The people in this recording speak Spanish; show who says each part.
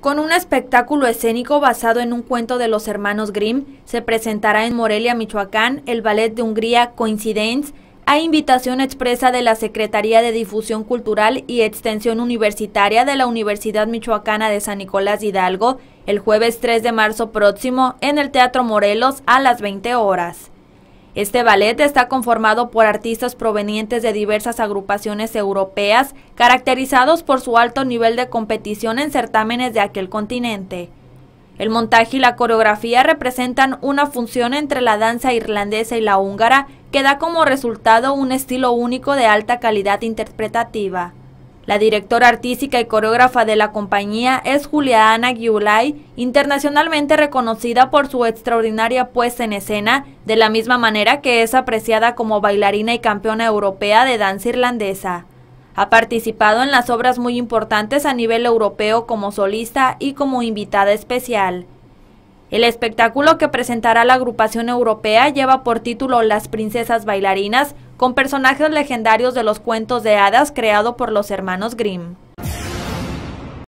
Speaker 1: Con un espectáculo escénico basado en un cuento de los hermanos Grimm, se presentará en Morelia, Michoacán, el ballet de Hungría Coincidence, a invitación expresa de la Secretaría de Difusión Cultural y Extensión Universitaria de la Universidad Michoacana de San Nicolás Hidalgo, el jueves 3 de marzo próximo en el Teatro Morelos a las 20 horas. Este ballet está conformado por artistas provenientes de diversas agrupaciones europeas, caracterizados por su alto nivel de competición en certámenes de aquel continente. El montaje y la coreografía representan una función entre la danza irlandesa y la húngara que da como resultado un estilo único de alta calidad interpretativa. La directora artística y coreógrafa de la compañía es Juliana Giulay, internacionalmente reconocida por su extraordinaria puesta en escena, de la misma manera que es apreciada como bailarina y campeona europea de danza irlandesa. Ha participado en las obras muy importantes a nivel europeo como solista y como invitada especial. El espectáculo que presentará la agrupación europea lleva por título Las Princesas Bailarinas, con personajes legendarios de los cuentos de hadas creado por los hermanos Grimm.